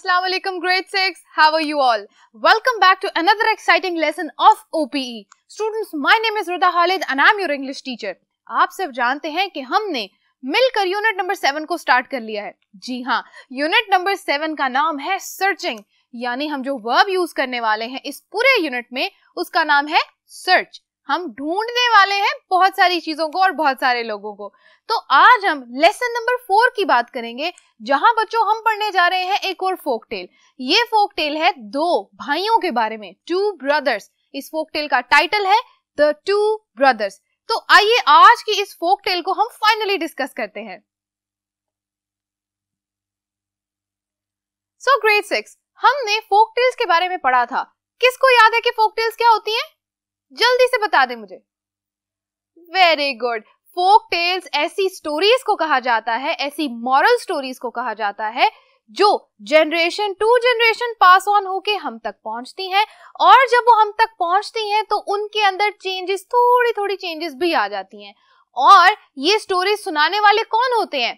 Assalamu alaikum grade 6 how are you all welcome back to another exciting lesson of OPE students my name is Ruda Khalid and I'm your English teacher आप सब जानते हैं कि हमने मिलकर unit number 7 को start कर लिया है जी हाँ यूनिट नंबर 7 का नाम है सर्चिंग यानी हम जो वर्ब यूज करने वाले हैं इस पूरे यूनिट में उसका नाम है सर्च हम ढूंढने वाले हैं बहुत सारी चीजों को और बहुत सारे लोगों को तो आज हम लेसन नंबर फोर की बात करेंगे जहां बच्चों हम पढ़ने जा रहे हैं एक और फोक टेल ये फोक टेल है दो भाइयों के बारे में टू ब्रदर्स इस फोक टेल का टाइटल है द टू ब्रदर्स तो आइए आज की इस फोक टेल को हम फाइनली डिस्कस करते हैं सो ग्रेट सिक्स हमने फोक टेल्स के बारे में पढ़ा था किसको याद है कि फोक टेल्स क्या होती हैं? जल्दी से बता दे मुझे वेरी गुड फोक टेल्स ऐसी स्टोरीज को कहा जाता है ऐसी मॉरल स्टोरीज को कहा जाता है जो generation to generation pass on होके हम तक पहुंचती हैं और जब वो हम तक पहुंचती हैं तो उनके अंदर चेंजेस थोड़ी थोड़ी चेंजेस भी आ जाती हैं और ये स्टोरीज सुनाने वाले कौन होते हैं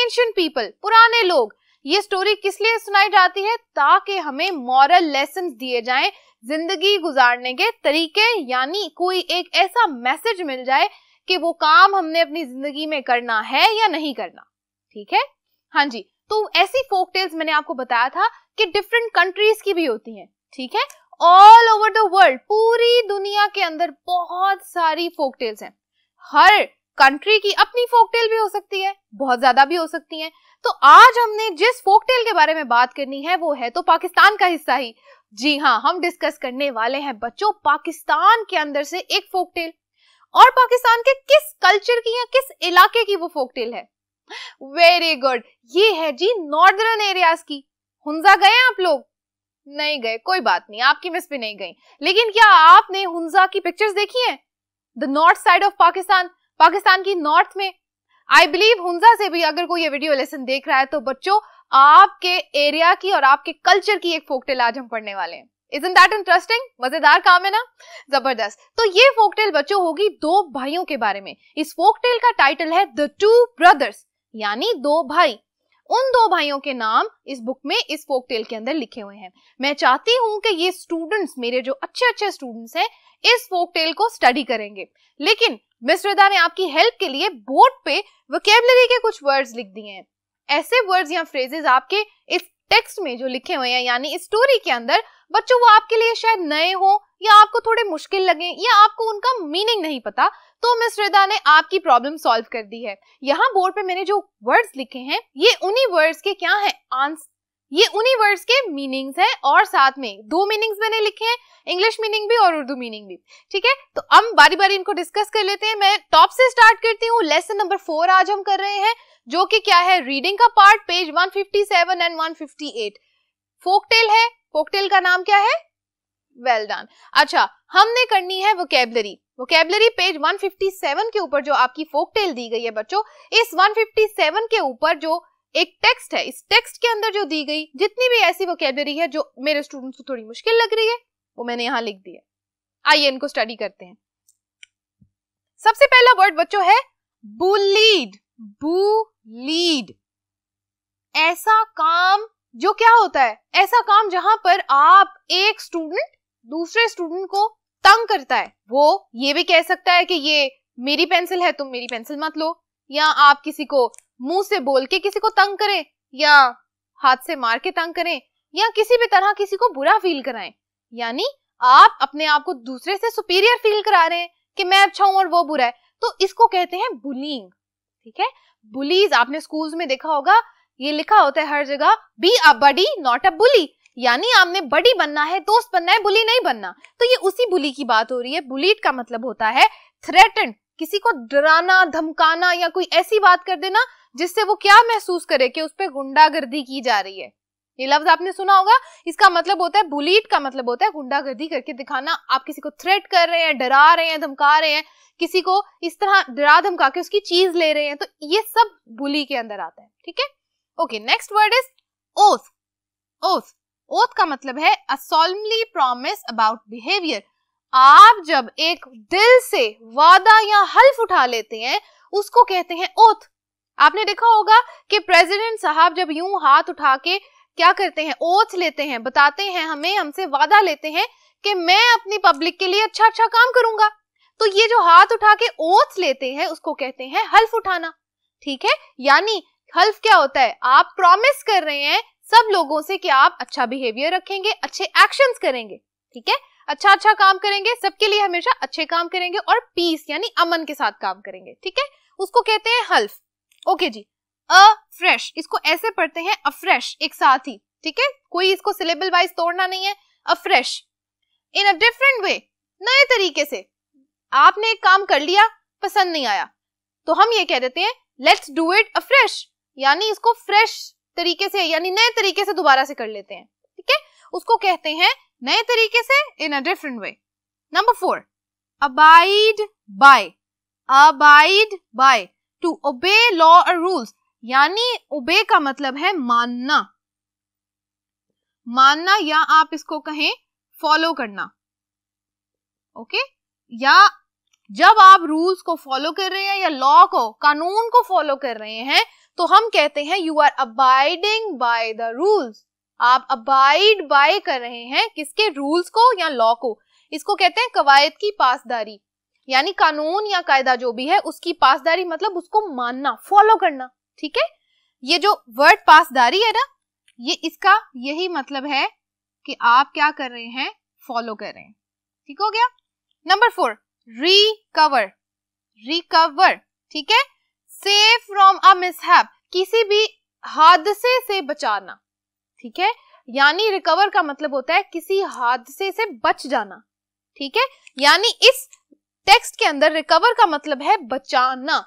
एंशियंट पीपल पुराने लोग ये स्टोरी किस लिए सुनाई जाती है ताकि हमें मॉरल लेसन दिए जाएं जिंदगी गुजारने के तरीके यानी कोई एक ऐसा मैसेज मिल जाए कि वो काम हमने अपनी जिंदगी में करना है या नहीं करना ठीक है हाँ जी तो ऐसी फोक टेल्स मैंने आपको बताया था कि डिफरेंट कंट्रीज की भी होती हैं ठीक है ऑल ओवर द वर्ल्ड पूरी दुनिया के अंदर बहुत सारी फोक टेल्स हैं हर कंट्री की अपनी फोक टेल भी हो सकती है बहुत ज्यादा भी हो सकती है तो आज हमने जिस फोकटेल के बारे में बात करनी है वो है तो पाकिस्तान का हिस्सा ही जी हाँ हम डिस्कस करने वाले हैं बच्चों पाकिस्तान के अंदर से एक फोकटेल और पाकिस्तान के किस कल्चर की या किस इलाके की वो फोकटेल है वेरी गुड ये है जी नॉर्दर्न एरियाज की हुंजा गए आप लोग नहीं गए कोई बात नहीं आपकी मिस भी नहीं गई लेकिन क्या आपने हुंजा की पिक्चर्स देखी हैं the north side of Pakistan Pakistan की नॉर्थ में आई बिलीव हुंजा से भी अगर कोई ये वीडियो लेसन देख रहा है तो बच्चों आपके एरिया की और आपके कल्चर की एक फोकटेल आज हम पढ़ने वाले हैं Isn't दैट इंटरेस्टिंग मजेदार काम है ना जबरदस्त तो ये फोकटेल बच्चों होगी दो भाइयों के बारे में इस फोकटेल का टाइटल है द टू ब्रदर्स यानी दो भाई उन दो भाइयों के नाम इस बुक में इस फोक टेल के अंदर लिखे हुए हैं मैं चाहती हूँ कि ये स्टूडेंट्स मेरे जो अच्छे अच्छे स्टूडेंट्स हैं इस फोक टेल को स्टडी करेंगे लेकिन मिस्रदा ने आपकी हेल्प के लिए बोर्ड पे वोकेबलरी के कुछ वर्ड्स लिख दिए हैं ऐसे वर्ड्स या फ्रेजेस आपके इस टेक्स्ट में जो लिखे हुए हैं यानी स्टोरी के अंदर बच्चों वो आपके लिए शायद नए हों या आपको थोड़े मुश्किल लगे या आपको उनका मीनिंग नहीं पता तो मिस रिदा ने आपकी प्रॉब्लम सॉल्व कर दी है यहाँ बोर्ड पे मैंने जो वर्ड्स लिखे हैं ये उन्हीं वर्ड्स के क्या है आंसर ये उन्हीं वर्ड्स के मीनिंग्स हैं और साथ में दो मीनिंग्स मैंने लिखे हैं इंग्लिश मीनिंग भी और उर्दू मीनिंग भी ठीक है तो हम बारी बारी इनको डिस्कस कर लेते हैं मैं टॉप से स्टार्ट करती हूँ लेसन नंबर फोर आज हम कर रहे हैं जो कि क्या है रीडिंग का पार्ट पेज 157 एंड 158 फोकटेल है फोकटेल का नाम क्या है वेल डन अच्छा हमने करनी है वोकेबलरी वोकेबलरी पेज 157 के ऊपर जो आपकी फोक टेल दी गई है बच्चों इस 157 के ऊपर जो एक टेक्स्ट है इस टेक्स्ट के अंदर जो दी गई जितनी भी ऐसी वोकेबलरी है जो मेरे स्टूडेंट्स को थोड़ी मुश्किल लग रही है वो मैंने यहाँ लिख दी है आइए इनको स्टडी करते हैं सबसे पहला वर्ड बच्चों है बुलीड बुलीड ऐसा काम जो क्या होता है ऐसा काम जहां पर आप एक स्टूडेंट दूसरे स्टूडेंट को तंग करता है वो ये भी कह सकता है कि ये मेरी पेंसिल है तुम मेरी पेंसिल मत लो या आप किसी को मुंह से बोल के किसी को तंग करें या हाथ से मार के तंग करें या किसी भी तरह किसी को बुरा फील कराएं यानी आप अपने आप को दूसरे से सुपीरियर फील करा रहे हैं कि मैं अच्छा हूं और वो बुरा है तो इसको कहते हैं बुलिंग ठीक है बुलीज आपने स्कूल्स में देखा होगा ये लिखा होता है हर जगह be a buddy not a बुली यानी आपने बड़ी बनना है दोस्त बनना है बुली नहीं बनना तो ये उसी बुली की बात हो रही है बुलीट का मतलब होता है थ्रेटन किसी को डराना धमकाना या कोई ऐसी बात कर देना जिससे वो क्या महसूस करे कि उस पर गुंडागर्दी की जा रही है ये लफ्ज आपने सुना होगा इसका मतलब होता है बुलीट का मतलब होता है गुंडागर्दी करके दिखाना आप किसी को थ्रेट कर रहे हैं डरा रहे हैं धमका रहे हैं किसी को इस तरह डरा धमका के उसकी चीज ले रहे हैं तो ये सब बुली के अंदर आता है ठीक है ओके नेक्स्ट वर्ड इज ओस ओस ओथ का मतलब है असोलमली प्रॉमिस अबाउट बिहेवियर आप जब एक दिल से वादा या हल्फ उठा लेते हैं उसको कहते हैं ओथ आपने देखा होगा कि प्रेसिडेंट साहब जब यूं हाथ उठा के क्या करते हैं ओथ लेते हैं बताते हैं हमें हमसे वादा लेते हैं कि मैं अपनी पब्लिक के लिए अच्छा अच्छा काम करूंगा तो ये जो हाथ उठा के ओथ लेते हैं उसको कहते हैं हल्फ उठाना ठीक है यानी हल्फ क्या होता है आप प्रॉमिस कर रहे हैं सब लोगों से कि आप अच्छा बिहेवियर रखेंगे अच्छे एक्शन करेंगे ठीक है अच्छा अच्छा काम करेंगे सबके लिए हमेशा अच्छे काम करेंगे और पीस यानी अमन के साथ काम करेंगे ठीक है उसको कहते हैं हल्फ ओके जी अ फ्रेश इसको ऐसे पढ़ते हैं अफ्रेश एक साथ ही ठीक है कोई इसको सिलेबल वाइज तोड़ना नहीं है अफ्रेश इन अ डिफरेंट वे नए तरीके से आपने एक काम कर लिया पसंद नहीं आया तो हम ये कह देते हैं लेट्स डू इट अफ्रेश यानी इसको फ्रेश तरीके से यानी नए तरीके से दोबारा से कर लेते हैं ठीक है उसको कहते हैं नए तरीके से in a different way number four abide by abide by to obey law और रूल्स यानी ओबे का मतलब है मानना मानना या आप इसको कहें फॉलो करना ओके okay? या जब आप रूल्स को फॉलो कर रहे हैं या लॉ को कानून को फॉलो कर रहे हैं तो हम कहते हैं you are abiding by the rules आप अबाइड बाय कर रहे हैं किसके रूल्स को या लॉ को इसको कहते हैं कवायद की पासदारी यानी कानून या कायदा जो भी है उसकी पासदारी मतलब उसको मानना फॉलो करना ठीक है ये जो वर्ड पासदारी है ना ये इसका यही मतलब है कि आप क्या कर रहे हैं फॉलो कर रहे हैं ठीक हो गया नंबर फोर रिकवर रिकवर ठीक है सेव फ्रॉम अ मिसहैप किसी भी हादसे से बचाना ठीक है यानी रिकवर का मतलब होता है किसी हादसे से बच जाना ठीक है यानी इस टेक्स्ट के अंदर रिकवर का मतलब है बचाना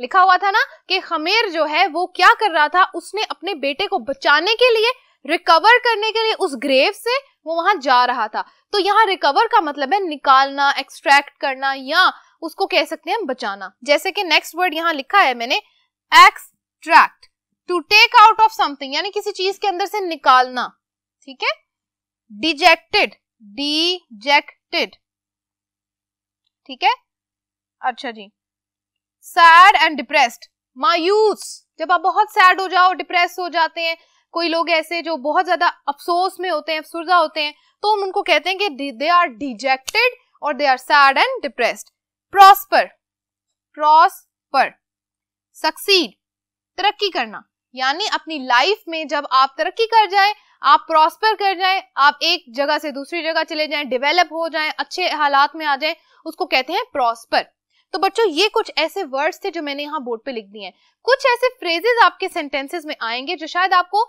लिखा हुआ था ना कि खमेर जो है वो क्या कर रहा था उसने अपने बेटे को बचाने के लिए रिकवर करने के लिए उस ग्रेव से वो वहां जा रहा था तो यहाँ रिकवर का मतलब है निकालना एक्सट्रैक्ट करना या उसको कह सकते हैं बचाना जैसे कि नेक्स्ट वर्ड यहाँ लिखा है मैंने extract to take out of something यानी किसी चीज के अंदर से निकालना ठीक है डिजेक्टेड डिजेक्टेड ठीक है अच्छा जी सैड एंड डिप्रेस्ड मायूस जब आप बहुत सैड हो जाओ डिप्रेस हो जाते हैं कोई लोग ऐसे जो बहुत ज्यादा अफसोस में होते हैं अफसुरदा होते हैं तो हम उनको कहते हैं कि दे आर डिजेक्टेड और they are sad and depressed prosper prosper succeed तरक्की करना यानी अपनी लाइफ में जब आप तरक्की कर जाए आप प्रॉस्पर कर जाए आप एक जगह से दूसरी जगह चले जाए डेवलप हो जाए अच्छे हालात में आ जाए उसको कहते हैं प्रॉस्पर तो बच्चों ये कुछ ऐसे वर्ड्स थे जो मैंने यहाँ बोर्ड पे लिख दिए हैं कुछ ऐसे फ्रेजेस आपके सेंटेंसेस में आएंगे जो शायद आपको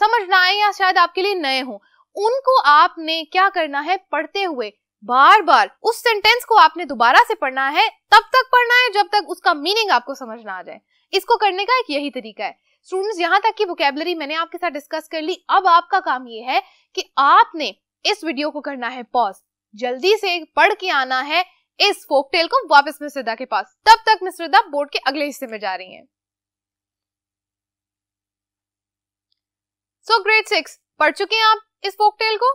समझ ना आए या शायद आपके लिए नए हों उनको आपने क्या करना है पढ़ते हुए बार बार उस सेंटेंस को आपने दोबारा से पढ़ना है तब तक पढ़ना है जब तक उसका मीनिंग आपको समझ ना आ जाए इसको करने का एक यही तरीका है स्टूडेंट्स यहाँ तक की वोकेबलरी मैंने आपके साथ डिस्कस कर ली अब आपका काम ये है कि आपने इस वीडियो को करना है पॉज जल्दी से पढ़ के आना है इस फोकटेल को वापस मिस के पास तब तक मिस बोर्ड के अगले हिस्से में जा रही है सो ग्रेड सिक्स पढ़ चुके हैं आप इस फोकटेल को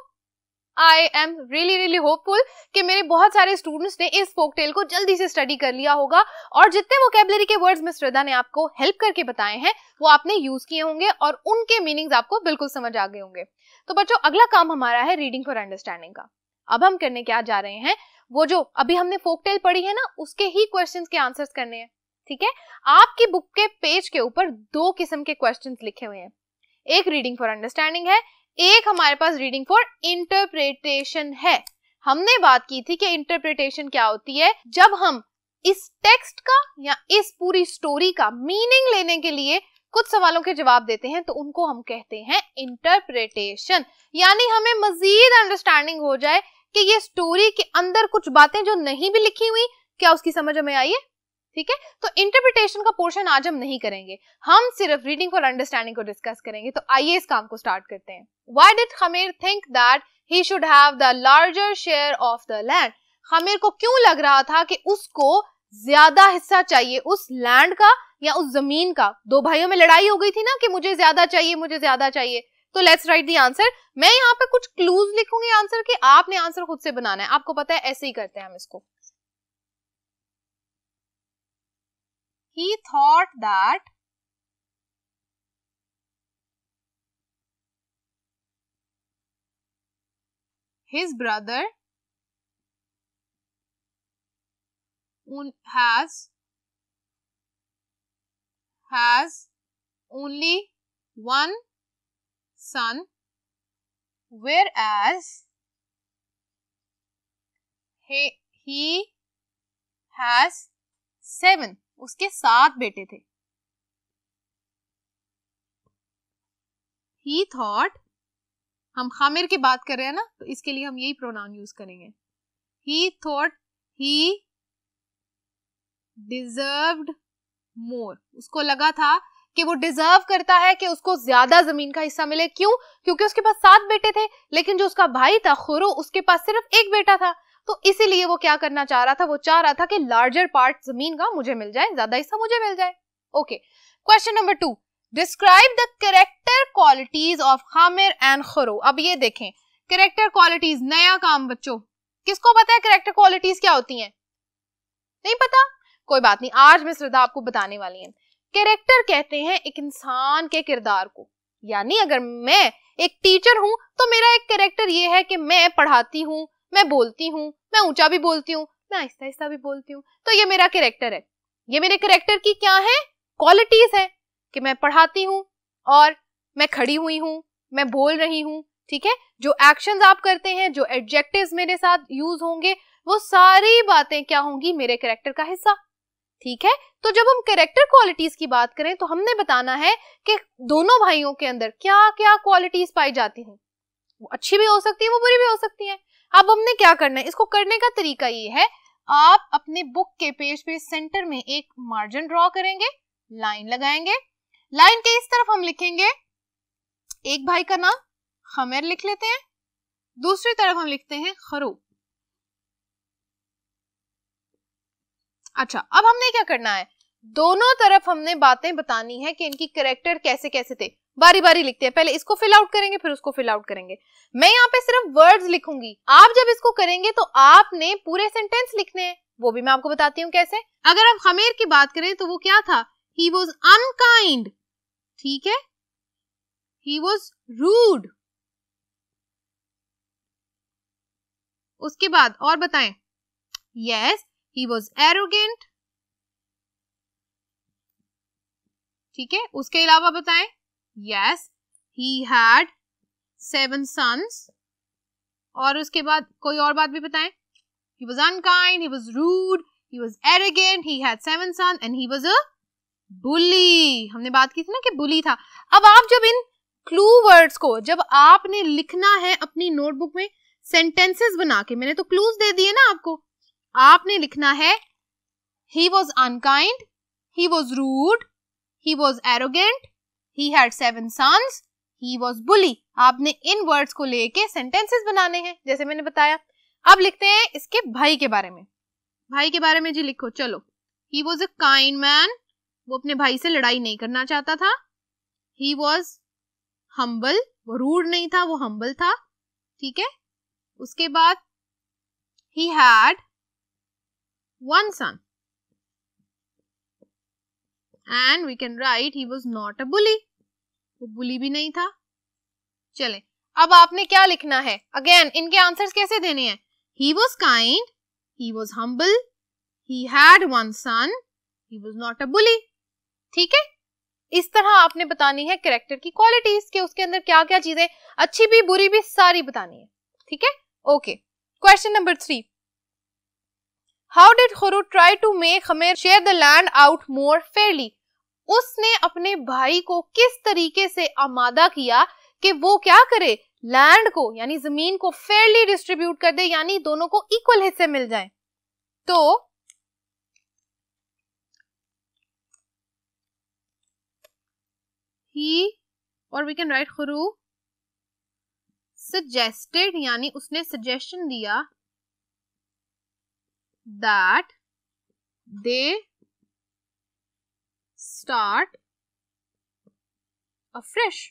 I am really really hopeful कि मेरे बहुत सारे स्टूडेंट्स ने इस फोक टेल को जल्दी से स्टडी कर लिया होगा और जितने वोकेबलरी के वर्ड्स मिस श्रद्धा ने आपको हेल्प करके बताए हैं वो आपने यूज किए होंगे और उनके मीनिंग्स आपको बिल्कुल समझ आ गए होंगे तो बच्चों अगला काम हमारा है रीडिंग फॉर अंडरस्टैंडिंग का अब हम करने क्या जा रहे हैं वो जो अभी हमने फोक टेल पढ़ी है ना उसके ही क्वेश्चन के आंसर करने हैं ठीक है आपकी बुक के पेज के ऊपर दो किस्म के क्वेश्चन लिखे हुए हैं एक रीडिंग फॉर अंडरस्टैंडिंग है एक हमारे पास रीडिंग फॉर इंटरप्रिटेशन है हमने बात की थी कि इंटरप्रिटेशन क्या होती है जब हम इस टेक्स्ट का या इस पूरी स्टोरी का मीनिंग लेने के लिए कुछ सवालों के जवाब देते हैं तो उनको हम कहते हैं इंटरप्रिटेशन यानी हमें मजीद अंडरस्टैंडिंग हो जाए कि ये स्टोरी के अंदर कुछ बातें जो नहीं भी लिखी हुई क्या उसकी समझ हमें आई है ठीक है तो इंटरप्रिटेशन का पोर्शन आज हम नहीं करेंगे हम सिर्फ रीडिंग फॉर अंडरस्टैंडिंग को डिस्कस करेंगे तो आइए इस काम को स्टार्ट करते हैं why did Hamir think that he should have the larger share of the land Hamir को क्यों लग रहा था कि उसको ज्यादा हिस्सा चाहिए उस लैंड का या उस जमीन का दो भाइयों में लड़ाई हो गई थी ना कि मुझे ज्यादा चाहिए मुझे ज्यादा चाहिए तो लेट्स राइट दी आंसर मैं यहाँ पे कुछ क्लूज लिखूंगी आंसर कि आपने आंसर खुद से बनाना है आपको पता है ऐसे ही करते हैं हम इसको He thought that his brother has has only one son whereas he, he has seven उसके सात बेटे थे ही थॉट हम खामिर की बात कर रहे हैं ना तो इसके लिए हम यही प्रोनाउन यूज करेंगे ही थॉट ही डिजर्व मोर उसको लगा था कि वो डिजर्व करता है कि उसको ज्यादा जमीन का हिस्सा मिले क्यों क्योंकि उसके पास सात बेटे थे लेकिन जो उसका भाई था खुरु उसके पास सिर्फ एक बेटा था तो इसीलिए वो क्या करना चाह रहा था वो चाह रहा था कि लार्जर पार्ट जमीन का मुझे मिल जाए ज्यादा हिस्सा मुझे मिल जाए okay question number two describe the character qualities of Hamir and Kharo अब ये देखें करेक्टर क्वालिटीज नया काम बच्चों किसको पता है करेक्टर क्वालिटीज क्या होती हैं नहीं पता कोई बात नहीं आज मैं श्रद्धा आपको बताने वाली है करेक्टर कहते हैं एक इंसान के किरदार को यानी अगर मैं एक टीचर हूं तो मेरा एक करेक्टर ये है कि मैं पढ़ाती हूँ मैं बोलती हूँ मैं ऊंचा भी बोलती हूँ मैं आहिस्ता आहिस्ता भी बोलती हूँ तो ये मेरा करेक्टर है ये मेरे करेक्टर की क्या है क्वालिटीज है कि मैं पढ़ाती हूँ और मैं खड़ी हुई हूँ मैं बोल रही हूँ ठीक है जो एक्शन आप करते हैं जो एडजेक्टिव मेरे साथ यूज होंगे वो सारी बातें क्या होंगी मेरे करेक्टर का हिस्सा ठीक है तो जब हम करेक्टर क्वालिटीज की बात करें तो हमने बताना है कि दोनों भाइयों के अंदर क्या क्या क्वालिटीज पाई जाती हैं वो अच्छी भी हो सकती है वो बुरी भी हो सकती है अब हमने क्या करना है इसको करने का तरीका ये है आप अपने बुक के पेज पे सेंटर में एक मार्जिन ड्रॉ करेंगे लाइन लगाएंगे लाइन के इस तरफ हम लिखेंगे एक भाई का नाम खमेर लिख लेते हैं दूसरी तरफ हम लिखते हैं खरू अच्छा अब हमने क्या करना है दोनों तरफ हमने बातें बतानी है कि इनकी करेक्टर कैसे कैसे थे बारी बारी लिखते हैं पहले इसको फिल आउट करेंगे फिर उसको फिल आउट करेंगे मैं यहाँ पे सिर्फ वर्ड्स लिखूंगी आप जब इसको करेंगे तो आपने पूरे सेंटेंस लिखने हैं वो भी मैं आपको बताती हूँ कैसे अगर आप हमेर की बात करें तो वो क्या था ही वॉज अनकाइंड ठीक है ही वॉज रूड उसके बाद और बताएं यस ही वॉज एरोगेंट ठीक है उसके अलावा बताएं yes he had seven sons और उसके बाद कोई और बात भी बताएं he was unkind he was rude he was arrogant he had seven sons and he was a bully हमने बात की थी ना कि बुली था अब आप जब इन क्लू वर्ड्स को जब आपने लिखना है अपनी नोटबुक में सेंटेंसेस बना के मैंने तो क्लूज दे दिए ना आपको आपने लिखना है he was unkind he was rude he was arrogant he had seven sons he was bully आपने इन वर्ड्स को लेके सेंटेंसेस बनाने हैं जैसे मैंने बताया अब लिखते हैं इसके भाई के बारे में भाई के बारे में जी लिखो चलो he was a kind man वो अपने भाई से लड़ाई नहीं करना चाहता था ही वॉज हम्बल वो रूड नहीं था वो हम्बल था ठीक है उसके बाद he had one son and we can write he was not a bully वो बुली भी नहीं था चले अब आपने क्या लिखना है अगेन इनके आंसर कैसे देने हैं he was kind he was humble he had one son he was not a bully ठीक है इस तरह आपने बतानी है करेक्टर की क्वालिटीज के उसके अंदर क्या क्या चीजें अच्छी भी बुरी भी सारी बतानी है ठीक है okay question number three how did Huru try to make Hamir share the land out more fairly उसने अपने भाई को किस तरीके से आमादा किया कि वो क्या करे लैंड को यानी जमीन को फेयरली डिस्ट्रीब्यूट कर दे यानी दोनों को इक्वल हिस्से मिल जाए तो ही और we can write Huru suggested यानी उसने सजेशन दिया that they start afresh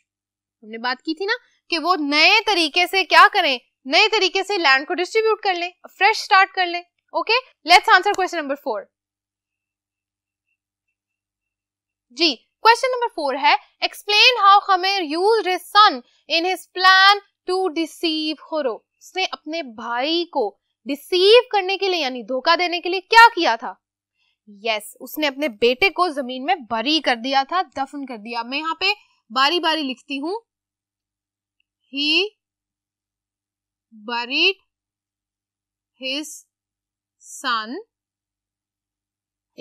हमने बात की थी ना कि वो नए तरीके से क्या करें नए तरीके से लैंड को डिस्ट्रीब्यूट कर लें फ्रेश स्टार्ट कर लें okay let's answer question number four जी क्वेश्चन नंबर फोर है explain how Hamir use his son in his plan to deceive Horo उसने अपने भाई को डिसीव करने के लिए यानी धोखा देने के लिए क्या किया था यस yes, उसने अपने बेटे को जमीन में बरी कर दिया था दफन कर दिया मैं यहां पे बारी बारी लिखती हूं he buried his son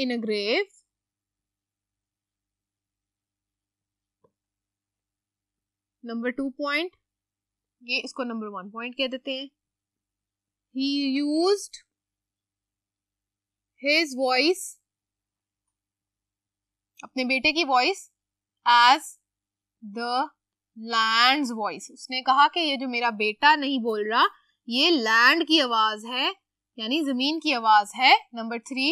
in a grave number two point ये इसको नंबर वन पॉइंट कह देते हैं he used his voice अपने बेटे की voice as the land voice उसने कहा कि ये जो मेरा बेटा नहीं बोल रहा ये लैंड की आवाज है यानी जमीन की आवाज है number three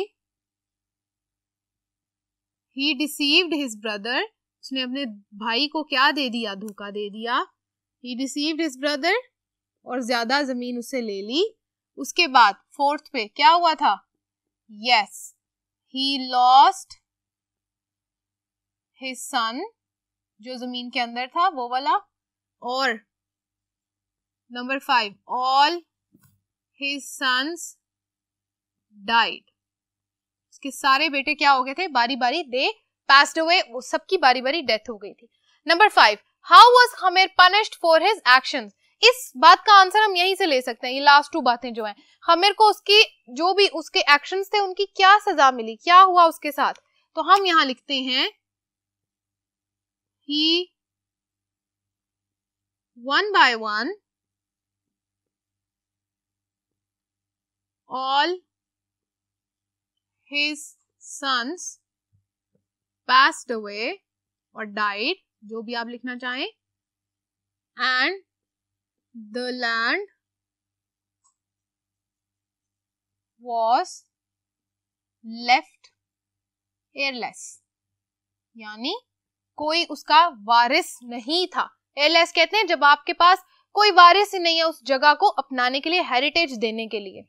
he deceived his brother उसने अपने भाई को क्या दे दिया धोखा दे दिया ही डिसीव्ड हिज ब्रदर और ज्यादा जमीन उसे ले ली उसके बाद फोर्थ पे क्या हुआ था yes he lost his son जो जमीन के अंदर था वो वाला और number five all his sons died उसके सारे बेटे क्या हो गए थे बारी बारी दे पैस्ड अवे वो सबकी बारी बारी डेथ हो गई थी number five how was Hamir punished for his action इस बात का आंसर हम यहीं से ले सकते हैं ये लास्ट टू बातें जो हैं हमेर को उसके जो भी उसके एक्शंस थे उनकी क्या सजा मिली क्या हुआ उसके साथ तो हम यहां लिखते हैं he one by one all his sons passed away और डाइड जो भी आप लिखना चाहें and The land was left airless. यानी कोई उसका वारिस नहीं था एयरलेस कहते हैं जब आपके पास कोई वारिस ही नहीं है उस जगह को अपनाने के लिए हेरिटेज देने के लिए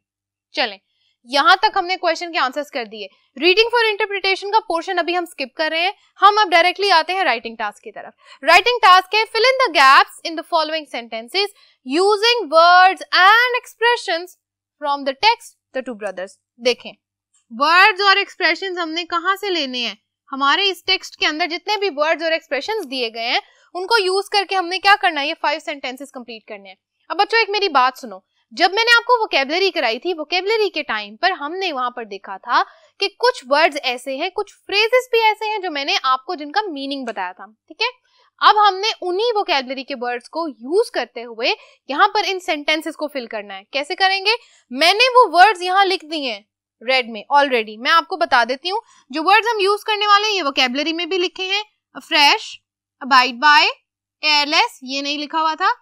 चलें यहां तक हमने क्वेश्चन के आंसर्स कर दिए रीडिंग फॉर इंटरप्रिटेशन का पोर्शन अभी हम स्किप कर रहे हैं हम अब डायरेक्टली आते हैं राइटिंग टास्क की तरफ राइटिंग टास्क है fill in the gaps in the following sentences using words and expression from the text the two brothers देखें वर्ड्स और एक्सप्रेशन हमने कहा से लेने हैं हमारे इस टेक्स्ट के अंदर जितने भी वर्ड्स और एक्सप्रेशन दिए गए हैं उनको यूज करके हमने क्या करना है ये फाइव सेंटेंसेस कंप्लीट करने हैं अब बच्चों एक मेरी बात सुनो जब मैंने आपको वोकेबलरी कराई थी वोकेबलरी के टाइम पर हमने वहां पर देखा था कि कुछ वर्ड्स ऐसे हैं कुछ फ्रेजेस भी ऐसे हैं जो मैंने आपको जिनका मीनिंग बताया था ठीक है अब हमने उन्हीं वोकेबलरी के वर्ड्स को यूज करते हुए यहाँ पर इन सेंटेंसेस को फिल करना है कैसे करेंगे मैंने वो वर्ड्स यहाँ लिख दिए हैं रेड में ऑलरेडी मैं आपको बता देती हूँ जो वर्ड्स हम यूज करने वाले हैं ये वोकेबलरी में भी लिखे हैं फ्रेश अबाइड बाय एयरलेस ये नहीं लिखा हुआ था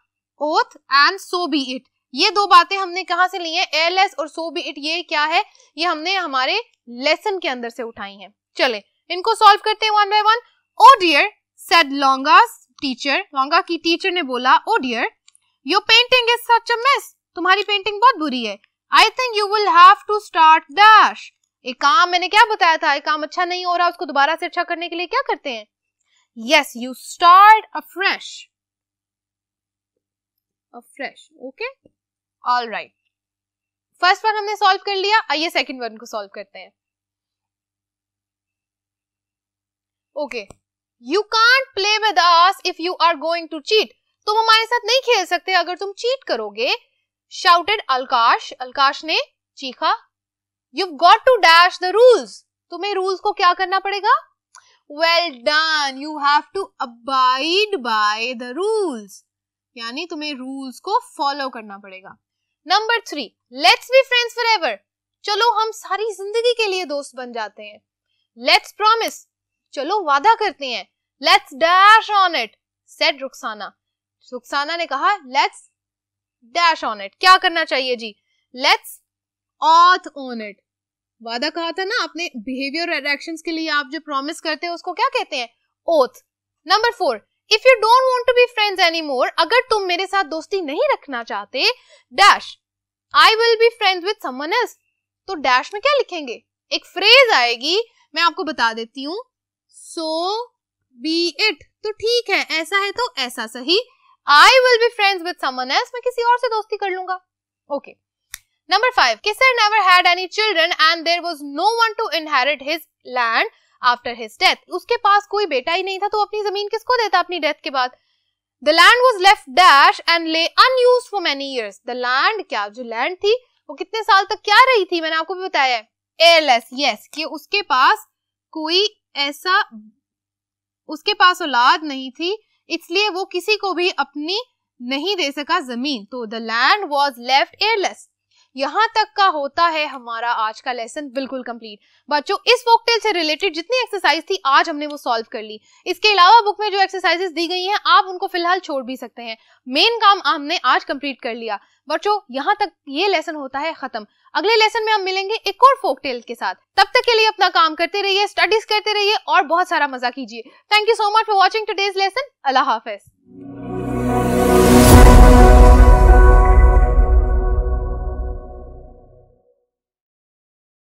oath and so be it ये दो बातें हमने कहा से ली हैं एयरलेस और सो बी इट ये क्या है ये हमने हमारे लेसन के अंदर से उठाई हैं चले इनको सॉल्व करते हैं one by one oh dear said Longa teacher Longa की टीचर ने बोला oh dear your painting is such a mess तुम्हारी पेंटिंग बहुत बुरी है I think you will have to start dash एक काम मैंने क्या बताया था एक काम अच्छा नहीं हो रहा उसको दोबारा से अच्छा करने के लिए क्या करते हैं yes you start a fresh a fresh okay all right first one हमने सॉल्व कर लिया आइए सेकेंड वन को सॉल्व करते हैं okay you can't play with us if you are going to cheat तुम हमारे साथ नहीं खेल सकते अगर तुम चीट करोगे शाउटेड अलकाश अलकाश ने चीखा you got to dash the rules तुम्हें रूल्स को क्या करना पड़ेगा well done you have to abide by the rules यानी तुम्हें रूल्स को फॉलो करना पड़ेगा number three let's be friends forever चलो हम सारी जिंदगी के लिए दोस्त बन जाते हैं लेट्स प्रॉमिस चलो वादा करते हैं let's dash on it said Rukhsana Rukhsana ने कहा लेट्स डैश ऑन इट क्या करना चाहिए जी लेट्स ऑथ ऑन इट वादा कहा था ना आपने बिहेवियर और एक्शन के लिए आप जो प्रॉमिस करते हैं उसको क्या कहते हैं oath number four if you don't want to be friends any more अगर तुम मेरे साथ दोस्ती नहीं रखना चाहते dash I will be friends with someone else तो डैश में क्या लिखेंगे एक फ्रेज आएगी मैं आपको बता देती हूँ सो बी इट तो ठीक है ऐसा है तो ऐसा सही I will be friends with someone else मैं किसी और से दोस्ती कर लूंगा okay number five Kisar never had any children and there was no one to inherit his land after his death उसके पास कोई बेटा ही नहीं था तो अपनी जमीन किसको देता अपनी डेथ के बाद the land was left dash and lay unused for many years the land क्या जो लैंड थी वो कितने साल तक क्या रही थी मैंने आपको भी बताया है एयरलेस यस कि उसके पास कोई ऐसा उसके पास औलाद नहीं थी इसलिए वो किसी को भी अपनी नहीं दे सका जमीन तो the land was left heirless यहाँ तक का होता है हमारा आज का लेसन बिल्कुल कंप्लीट बच्चों इस फोकटेल से रिलेटेड जितनी एक्सरसाइज थी आज हमने वो सॉल्व कर ली इसके अलावा बुक में जो एक्सरसाइजेस दी गई हैं आप उनको फिलहाल छोड़ भी सकते हैं मेन काम हमने आज कंप्लीट कर लिया बच्चों यहाँ तक ये लेसन होता है खत्म अगले लेसन में हम मिलेंगे एक और फोकटेल के साथ तब तक के लिए अपना काम करते रहिए स्टडीज करते रहिए और बहुत सारा मजा कीजिए thank you so much for watching today's lesson अल्लाह हाफिज